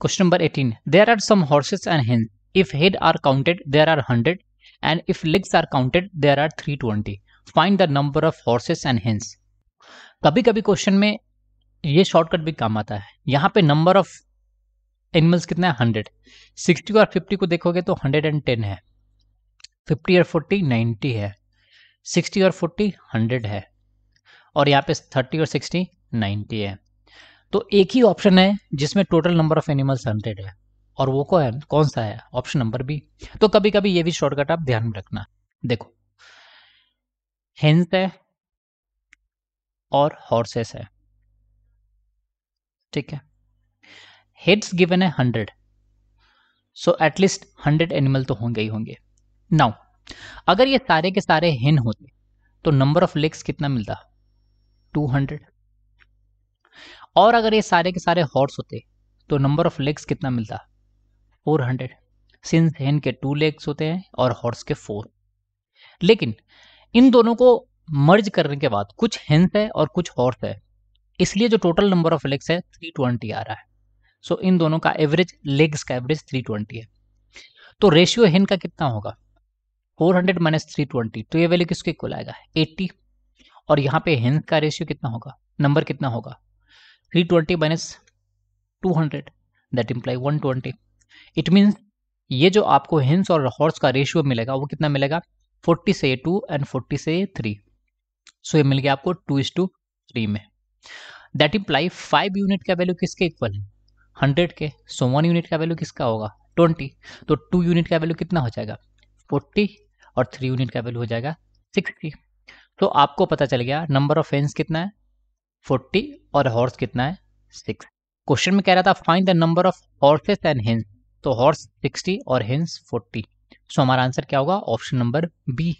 Question number 18. There are some horses and hens. If head are counted, there are 100. And if legs are counted, there are 320. Find the number of horses and hens. कभी कभी question में ये shortcut भी काम आता है यहाँ पे नंबर ऑफ एनिमल्स कितना है हंड्रेड सिक्सटी और फिफ्टी को देखोगे तो हंड्रेड एंड टेन है फिफ्टी और फोर्टी नाइन्टी है सिक्सटी और फोर्टी हंड्रेड है और यहाँ पे थर्टी और सिक्सटी नाइन्टी है तो एक ही ऑप्शन है जिसमें total number of animals hundred है और वो कौन कौन सा है ऑप्शन नंबर बी तो कभी कभी ये भी शॉर्टकट आप ध्यान में रखना देखो हेंस है और हॉर्सेस है ठीक है हेड्स गिवन है hundred so at least hundred animal तो होंगे ही होंगे नाउ अगर ये सारे के सारे हिन होते तो नंबर ऑफ लेग्स कितना मिलता टू हंड्रेड और अगर ये सारे के सारे हॉर्स होते तो नंबर ऑफ लेग्स कितना मिलता फोर हंड्रेड सिंस हेन के टू लेग्स होते हैं और हॉर्स के फोर लेकिन इन दोनों को मर्ज करने के बाद कुछ हेंस है और कुछ हॉर्स है इसलिए जो टोटल नंबर ऑफ लेग्स है थ्री ट्वेंटी आ रहा है सो so, इन दोनों का एवरेज लेग्स का एवरेज थ्री ट्वेंटी है तो रेशियो हेन का कितना होगा four hundred minus three twenty तो ये वैल्यू किसके इक्वल आएगा एट्टी और यहाँ पे हेन का रेशियो कितना होगा नंबर कितना होगा 320 minus 200 that imply 120 it means ये जो आपको हिंस और हॉर्स का रेशियो मिलेगा वो कितना मिलेगा 40 से टू एंड 40 से थ्री सो so, ये मिल गया आपको टू इज टू थ्री में दैट इम्प्लाई फाइव यूनिट का वैल्यू किसके इक्वल है हंड्रेड के सो वन यूनिट का वैल्यू किसका होगा ट्वेंटी तो टू यूनिट का वैल्यू कितना हो जाएगा फोर्टी और थ्री यूनिट का वैल्यू हो जाएगा सिक्सटी तो आपको पता चल गया नंबर ऑफ फेंस कितना है फोर्टी और हॉर्स कितना है सिक्स क्वेश्चन में कह रहा था find the number of horses and hens तो हॉर्स सिक्सटी और हिंस फोर्टी सो हमारा आंसर क्या होगा ऑप्शन नंबर बी